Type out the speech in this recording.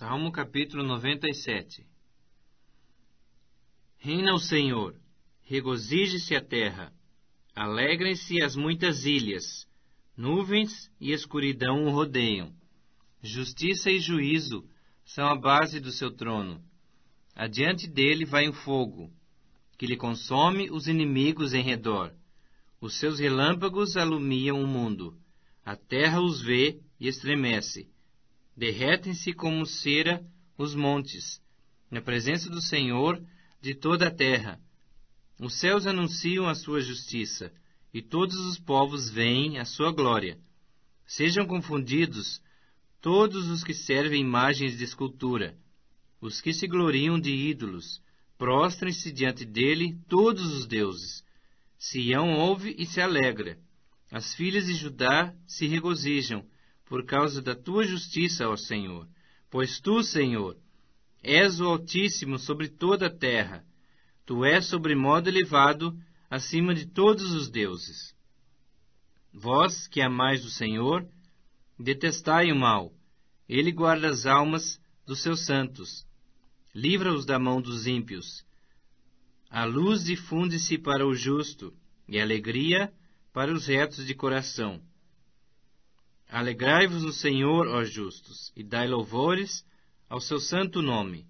Salmo capítulo 97 Reina o Senhor, regozije-se a terra, alegrem-se as muitas ilhas, nuvens e escuridão o rodeiam. Justiça e juízo são a base do seu trono. Adiante dele vai um fogo, que lhe consome os inimigos em redor. Os seus relâmpagos alumiam o mundo. A terra os vê e estremece derretem-se como cera os montes, na presença do Senhor de toda a terra. Os céus anunciam a sua justiça, e todos os povos veem a sua glória. Sejam confundidos todos os que servem imagens de escultura, os que se gloriam de ídolos, prostrem-se diante dele todos os deuses. Sião ouve e se alegra. As filhas de Judá se regozijam por causa da tua justiça, ó Senhor. Pois tu, Senhor, és o Altíssimo sobre toda a terra. Tu és sobre modo elevado acima de todos os deuses. Vós que amais o Senhor, detestai o mal. Ele guarda as almas dos seus santos. Livra-os da mão dos ímpios. A luz difunde-se para o justo e a alegria para os retos de coração. Alegrai-vos no Senhor, ó justos, e dai louvores ao seu santo nome.